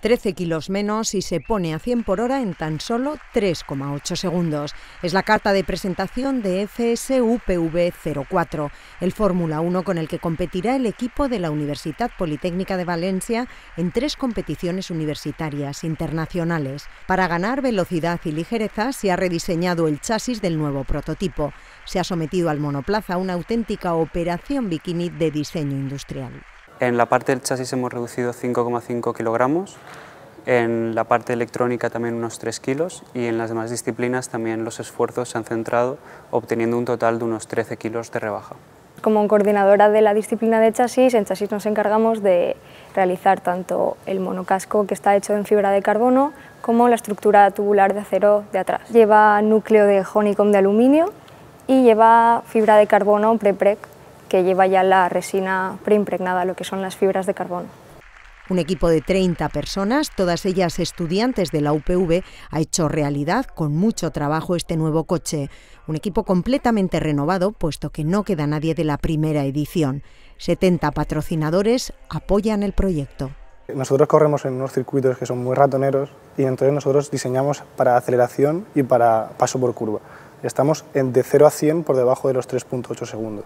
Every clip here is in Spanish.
13 kilos menos y se pone a 100 por hora en tan solo 3,8 segundos. Es la carta de presentación de FSUPV04, el Fórmula 1 con el que competirá el equipo de la Universidad Politécnica de Valencia en tres competiciones universitarias internacionales. Para ganar velocidad y ligereza se ha rediseñado el chasis del nuevo prototipo. Se ha sometido al monoplaza una auténtica operación bikini de diseño industrial. En la parte del chasis hemos reducido 5,5 kilogramos, en la parte electrónica también unos 3 kilos y en las demás disciplinas también los esfuerzos se han centrado obteniendo un total de unos 13 kilos de rebaja. Como coordinadora de la disciplina de chasis, en chasis nos encargamos de realizar tanto el monocasco que está hecho en fibra de carbono como la estructura tubular de acero de atrás. Lleva núcleo de honeycomb de aluminio y lleva fibra de carbono prepreg que lleva ya la resina preimpregnada, lo que son las fibras de carbón. Un equipo de 30 personas, todas ellas estudiantes de la UPV, ha hecho realidad con mucho trabajo este nuevo coche. Un equipo completamente renovado, puesto que no queda nadie de la primera edición. 70 patrocinadores apoyan el proyecto. Nosotros corremos en unos circuitos que son muy ratoneros y entonces nosotros diseñamos para aceleración y para paso por curva. Estamos en de 0 a 100 por debajo de los 3.8 segundos.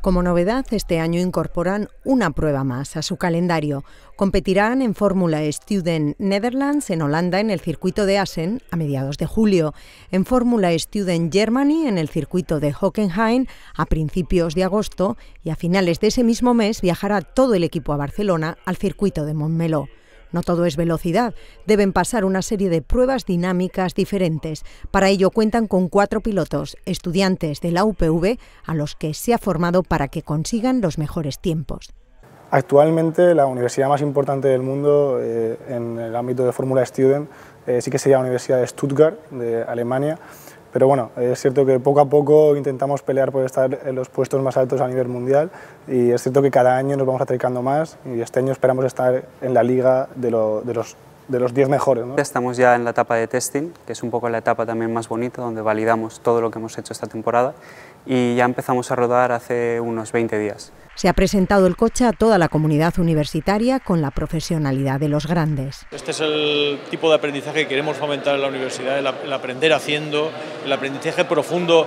Como novedad, este año incorporan una prueba más a su calendario. Competirán en Fórmula e Student Netherlands en Holanda en el circuito de Assen a mediados de julio, en Fórmula e Student Germany en el circuito de Hockenheim a principios de agosto y a finales de ese mismo mes viajará todo el equipo a Barcelona al circuito de Montmeló. No todo es velocidad, deben pasar una serie de pruebas dinámicas diferentes. Para ello cuentan con cuatro pilotos, estudiantes de la UPV, a los que se ha formado para que consigan los mejores tiempos. Actualmente la universidad más importante del mundo eh, en el ámbito de Fórmula Student eh, sí que sería la Universidad de Stuttgart, de Alemania, pero bueno, es cierto que poco a poco intentamos pelear por estar en los puestos más altos a nivel mundial y es cierto que cada año nos vamos acercando más y este año esperamos estar en la liga de, de los de los 10 mejores. Estamos ya en la etapa de testing, que es un poco la etapa también más bonita, donde validamos todo lo que hemos hecho esta temporada y ya empezamos a rodar hace unos 20 días. Se ha presentado el coche a toda la comunidad universitaria con la profesionalidad de los grandes. Este es el tipo de aprendizaje que queremos fomentar en la universidad, el, aprender haciendo, el aprendizaje profundo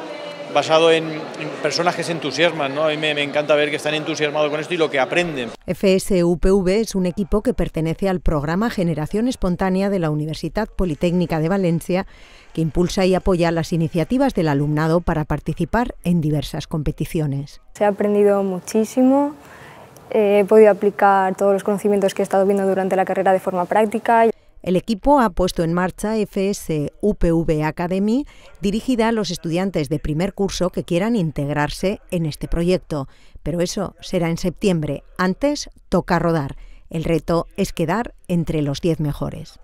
basado en, personas que se entusiasman. ¿no? A mí me, encanta ver que están entusiasmados con esto y lo que aprenden. FSUPV es un equipo que pertenece al programa Generación Espontánea de la Universidad Politécnica de Valencia, que impulsa y apoya las iniciativas del alumnado para participar en diversas competiciones. Se ha aprendido muchísimo. Eh, he podido aplicar todos los conocimientos que he estado viendo durante la carrera de forma práctica el equipo ha puesto en marcha FSUPV Academy, dirigida a los estudiantes de primer curso que quieran integrarse en este proyecto. Pero eso será en septiembre. Antes toca rodar. El reto es quedar entre los 10 mejores.